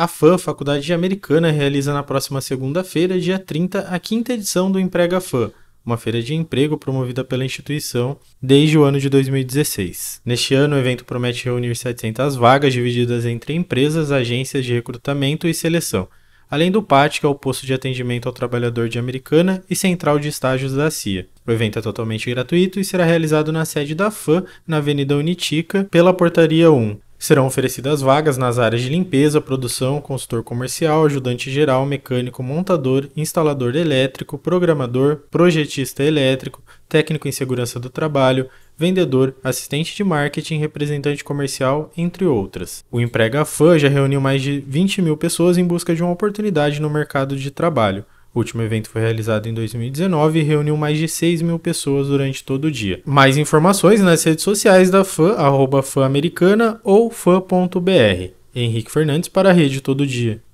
A FAM, Faculdade de Americana, realiza na próxima segunda-feira, dia 30, a quinta edição do Emprega FAM, uma feira de emprego promovida pela instituição desde o ano de 2016. Neste ano, o evento promete reunir 700 vagas divididas entre empresas, agências de recrutamento e seleção, além do PAT, que é o posto de atendimento ao trabalhador de Americana e central de estágios da CIA. O evento é totalmente gratuito e será realizado na sede da FAM, na Avenida Unitica, pela Portaria 1. Serão oferecidas vagas nas áreas de limpeza, produção, consultor comercial, ajudante geral, mecânico, montador, instalador elétrico, programador, projetista elétrico, técnico em segurança do trabalho, vendedor, assistente de marketing, representante comercial, entre outras. O Emprega Fã já reuniu mais de 20 mil pessoas em busca de uma oportunidade no mercado de trabalho. O último evento foi realizado em 2019 e reuniu mais de 6 mil pessoas durante todo o dia. Mais informações nas redes sociais da fã, arroba fã americana ou fã.br. Henrique Fernandes para a Rede Todo Dia.